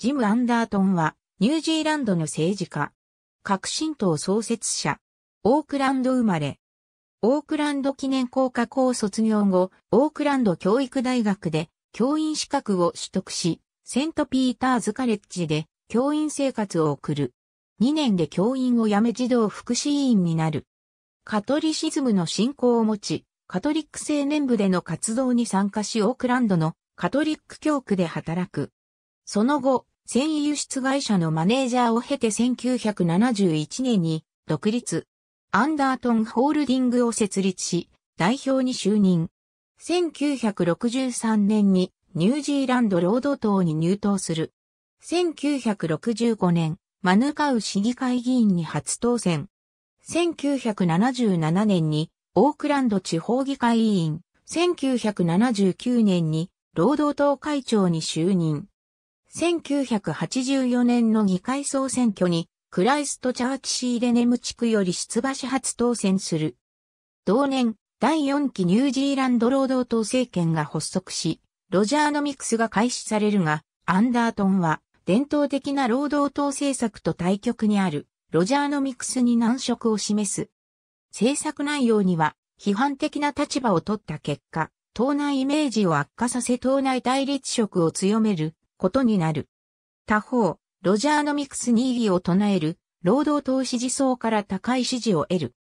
ジム・アンダートンは、ニュージーランドの政治家。革新党創設者。オークランド生まれ。オークランド記念校科校卒業後、オークランド教育大学で教員資格を取得し、セントピーターズカレッジで教員生活を送る。2年で教員を辞め児童福祉委員になる。カトリシズムの信仰を持ち、カトリック青年部での活動に参加しオークランドのカトリック教区で働く。その後、繊維輸出会社のマネージャーを経て1971年に独立。アンダートンホールディングを設立し、代表に就任。1963年にニュージーランド労働党に入党する。1965年、マヌカウ市議会議員に初当選。1977年にオークランド地方議会委員。1979年に労働党会長に就任。1984年の議会総選挙に、クライストチャーチシーレネム地区より出馬し初当選する。同年、第4期ニュージーランド労働党政権が発足し、ロジャーノミクスが開始されるが、アンダートンは、伝統的な労働党政策と対極にある、ロジャーノミクスに難色を示す。政策内容には、批判的な立場を取った結果、党内イメージを悪化させ党内対立色を強めることになる。他方、ロジャーノミクスに異議を唱える、労働党支持層から高い支持を得る。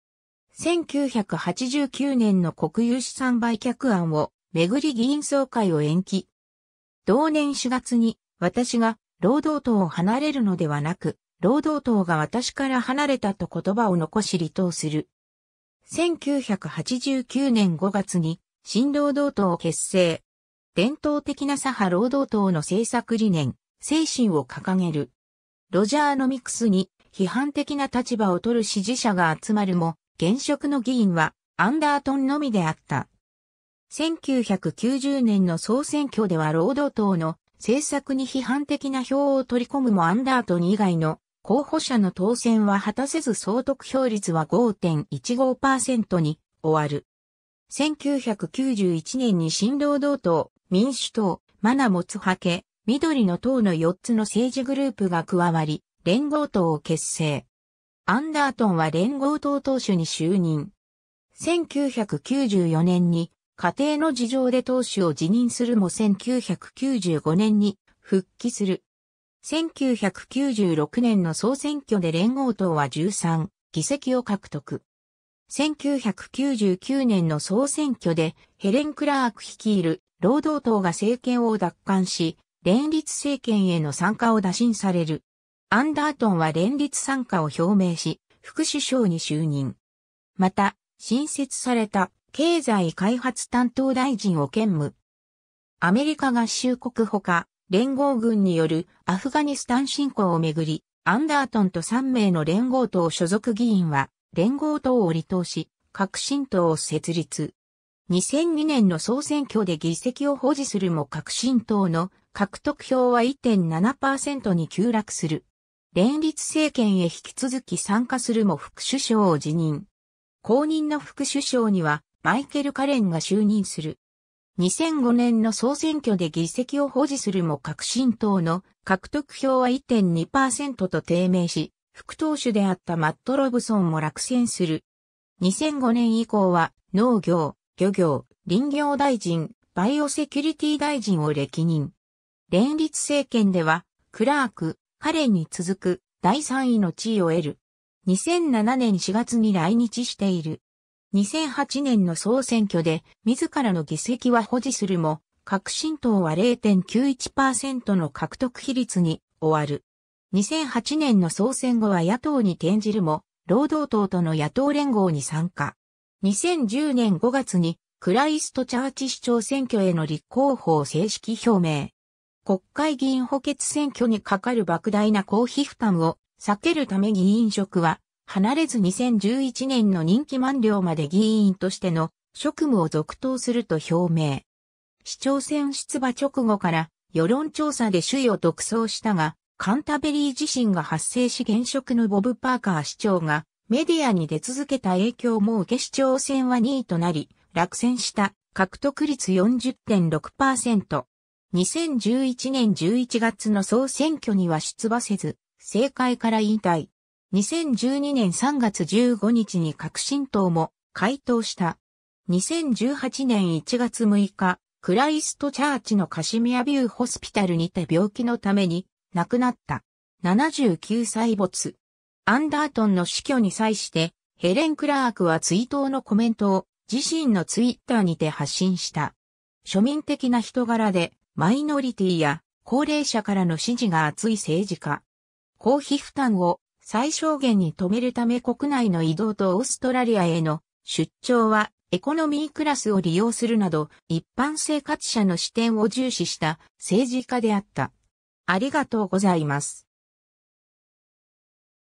1989年の国有資産売却案をめぐり議員総会を延期。同年4月に私が労働党を離れるのではなく、労働党が私から離れたと言葉を残し離党する。1989年5月に新労働党を結成。伝統的な左派労働党の政策理念、精神を掲げる。ロジャーノミクスに批判的な立場を取る支持者が集まるも、現職の議員はアンダートンのみであった。1990年の総選挙では労働党の政策に批判的な票を取り込むもアンダートン以外の候補者の当選は果たせず総得票率は5.15%に終わる。1991年に新労働党民主党、マナモツハケ、緑の党の4つの政治グループが加わり、連合党を結成。アンダートンは連合党党首に就任。1994年に家庭の事情で党首を辞任するも1995年に復帰する。1996年の総選挙で連合党は13議席を獲得。1999年の総選挙でヘレン・クラーク率いる労働党が政権を奪還し、連立政権への参加を打診される。アンダートンは連立参加を表明し、副首相に就任。また、新設された経済開発担当大臣を兼務。アメリカ合衆国ほか、連合軍によるアフガニスタン侵攻をめぐり、アンダートンと3名の連合党所属議員は、連合党を離党し、革新党を設立。2002年の総選挙で議席を保持するも革新党の獲得票は1.7%に急落する。連立政権へ引き続き参加するも副首相を辞任。公認の副首相にはマイケル・カレンが就任する。2005年の総選挙で議席を保持するも革新党の獲得票は1.2%と低迷し、副党首であったマット・ロブソンも落選する。2005年以降は農業、漁業、林業大臣、バイオセキュリティ大臣を歴任。連立政権では、クラーク、カレンに続く第3位の地位を得る。2007年4月に来日している。2008年の総選挙で自らの議席は保持するも、革新党は0.91%の獲得比率に終わる。2008年の総選後は野党に転じるも、労働党との野党連合に参加。2010年5月にクライストチャーチ市長選挙への立候補を正式表明。国会議員補欠選挙にかかる莫大な公費負担を避けるため議員職は離れず2011年の任期満了まで議員としての職務を続投すると表明。市長選出馬直後から世論調査で首位を独走したが、カンタベリー自身が発生し現職のボブ・パーカー市長がメディアに出続けた影響も受け市長選は2位となり、落選した獲得率40.6%。2011年11月の総選挙には出馬せず、政界から引退。2012年3月15日に革新党も回答した。2018年1月6日、クライストチャーチのカシミアビューホスピタルにて病気のために亡くなった。79歳没。アンダートンの死去に際して、ヘレン・クラークは追悼のコメントを自身のツイッターにて発信した。庶民的な人柄で、マイノリティや高齢者からの支持が厚い政治家。公費負担を最小限に止めるため国内の移動とオーストラリアへの出張はエコノミークラスを利用するなど一般生活者の視点を重視した政治家であった。ありがとうございます。